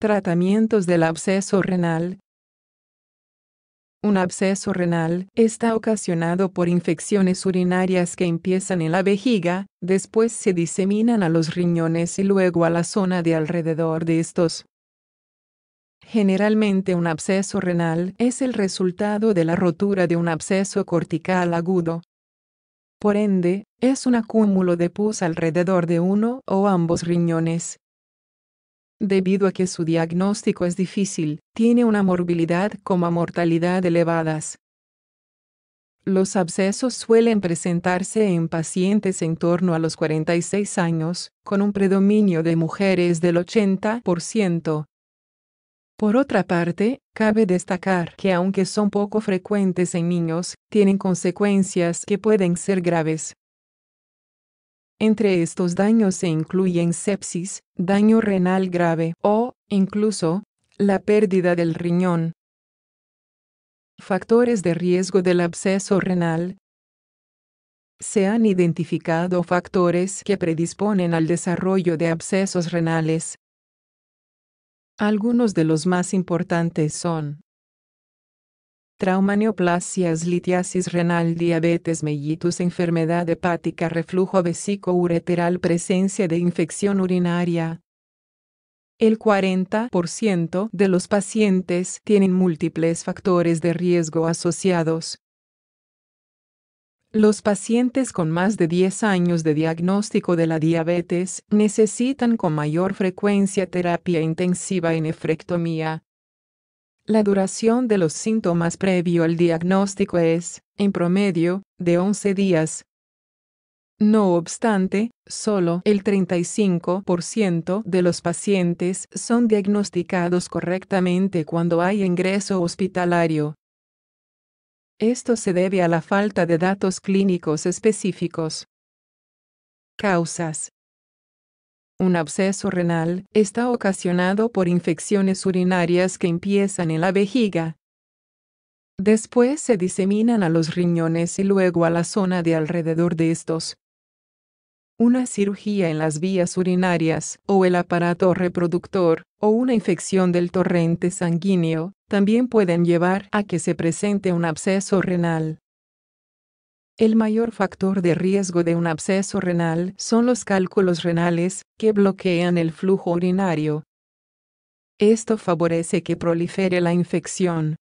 Tratamientos del absceso renal. Un absceso renal está ocasionado por infecciones urinarias que empiezan en la vejiga, después se diseminan a los riñones y luego a la zona de alrededor de estos. Generalmente un absceso renal es el resultado de la rotura de un absceso cortical agudo, por ende, es un acúmulo de pus alrededor de uno o ambos riñones. Debido a que su diagnóstico es difícil, tiene una morbilidad como mortalidad elevadas. Los abscesos suelen presentarse en pacientes en torno a los 46 años, con un predominio de mujeres del 80%, por otra parte, cabe destacar que aunque son poco frecuentes en niños, tienen consecuencias que pueden ser graves. Entre estos daños se incluyen sepsis, daño renal grave o, incluso, la pérdida del riñón. Factores de riesgo del absceso renal. Se han identificado factores que predisponen al desarrollo de abscesos renales, algunos de los más importantes son trauma litiasis renal, diabetes mellitus, enfermedad hepática, reflujo vesico ureteral presencia de infección urinaria. El 40% de los pacientes tienen múltiples factores de riesgo asociados, los pacientes con más de 10 años de diagnóstico de la diabetes necesitan con mayor frecuencia terapia intensiva en nefrectomía. La duración de los síntomas previo al diagnóstico es, en promedio, de 11 días. No obstante, solo el 35% de los pacientes son diagnosticados correctamente cuando hay ingreso hospitalario. Esto se debe a la falta de datos clínicos específicos. Causas. Un absceso renal está ocasionado por infecciones urinarias que empiezan en la vejiga. Después se diseminan a los riñones y luego a la zona de alrededor de estos una cirugía en las vías urinarias o el aparato reproductor, o una infección del torrente sanguíneo, también pueden llevar a que se presente un absceso renal. El mayor factor de riesgo de un absceso renal son los cálculos renales, que bloquean el flujo urinario. Esto favorece que prolifere la infección,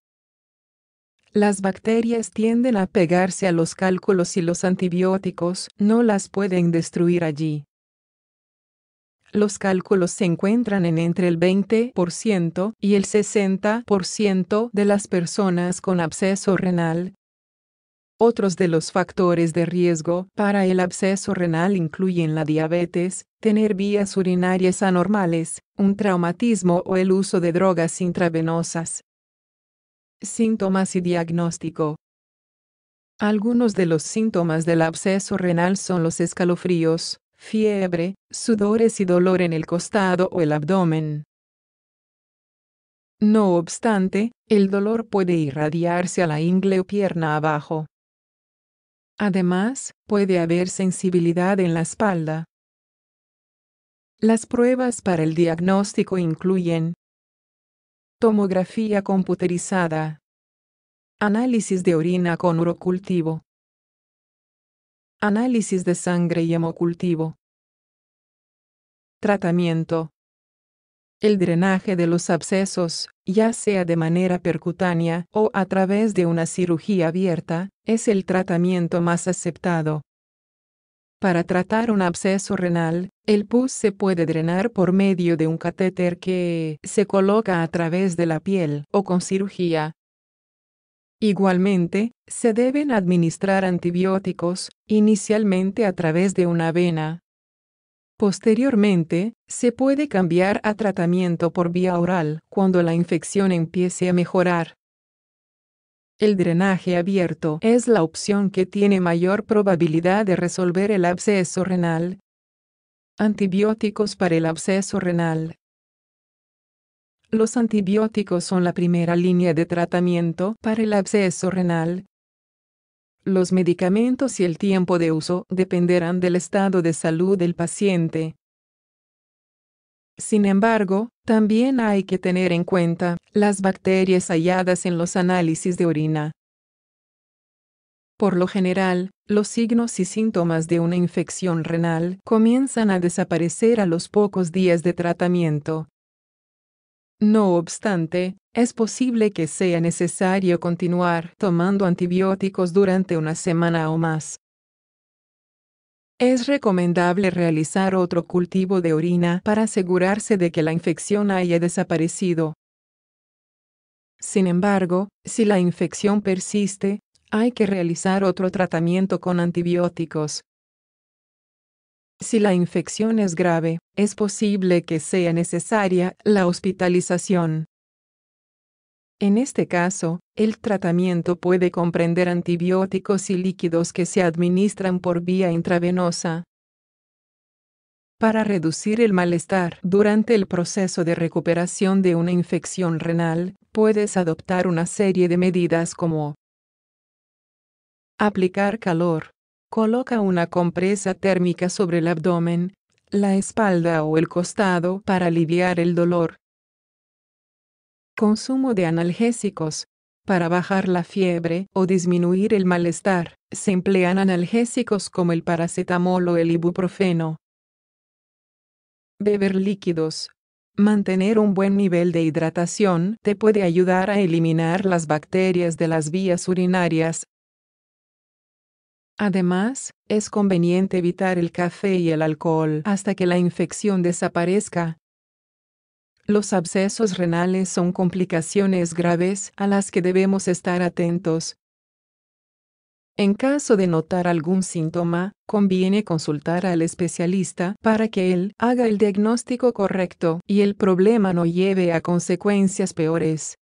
las bacterias tienden a pegarse a los cálculos y los antibióticos no las pueden destruir allí. Los cálculos se encuentran en entre el 20% y el 60% de las personas con absceso renal. Otros de los factores de riesgo para el absceso renal incluyen la diabetes, tener vías urinarias anormales, un traumatismo o el uso de drogas intravenosas. Síntomas y diagnóstico. Algunos de los síntomas del absceso renal son los escalofríos, fiebre, sudores y dolor en el costado o el abdomen. No obstante, el dolor puede irradiarse a la ingle o pierna abajo. Además, puede haber sensibilidad en la espalda. Las pruebas para el diagnóstico incluyen Tomografía computerizada. Análisis de orina con urocultivo. Análisis de sangre y hemocultivo. Tratamiento. El drenaje de los abscesos, ya sea de manera percutánea o a través de una cirugía abierta, es el tratamiento más aceptado. Para tratar un absceso renal, el pus se puede drenar por medio de un catéter que se coloca a través de la piel o con cirugía. Igualmente, se deben administrar antibióticos, inicialmente a través de una vena. Posteriormente, se puede cambiar a tratamiento por vía oral cuando la infección empiece a mejorar. El drenaje abierto es la opción que tiene mayor probabilidad de resolver el absceso renal. Antibióticos para el absceso renal. Los antibióticos son la primera línea de tratamiento para el absceso renal. Los medicamentos y el tiempo de uso dependerán del estado de salud del paciente. Sin embargo, también hay que tener en cuenta las bacterias halladas en los análisis de orina. Por lo general, los signos y síntomas de una infección renal comienzan a desaparecer a los pocos días de tratamiento. No obstante, es posible que sea necesario continuar tomando antibióticos durante una semana o más. Es recomendable realizar otro cultivo de orina para asegurarse de que la infección haya desaparecido. Sin embargo, si la infección persiste, hay que realizar otro tratamiento con antibióticos. Si la infección es grave, es posible que sea necesaria la hospitalización. En este caso, el tratamiento puede comprender antibióticos y líquidos que se administran por vía intravenosa. Para reducir el malestar durante el proceso de recuperación de una infección renal, puedes adoptar una serie de medidas como aplicar calor. Coloca una compresa térmica sobre el abdomen, la espalda o el costado para aliviar el dolor consumo de analgésicos. Para bajar la fiebre o disminuir el malestar, se emplean analgésicos como el paracetamol o el ibuprofeno. Beber líquidos. Mantener un buen nivel de hidratación te puede ayudar a eliminar las bacterias de las vías urinarias. Además, es conveniente evitar el café y el alcohol hasta que la infección desaparezca. Los abscesos renales son complicaciones graves a las que debemos estar atentos. En caso de notar algún síntoma, conviene consultar al especialista para que él haga el diagnóstico correcto y el problema no lleve a consecuencias peores.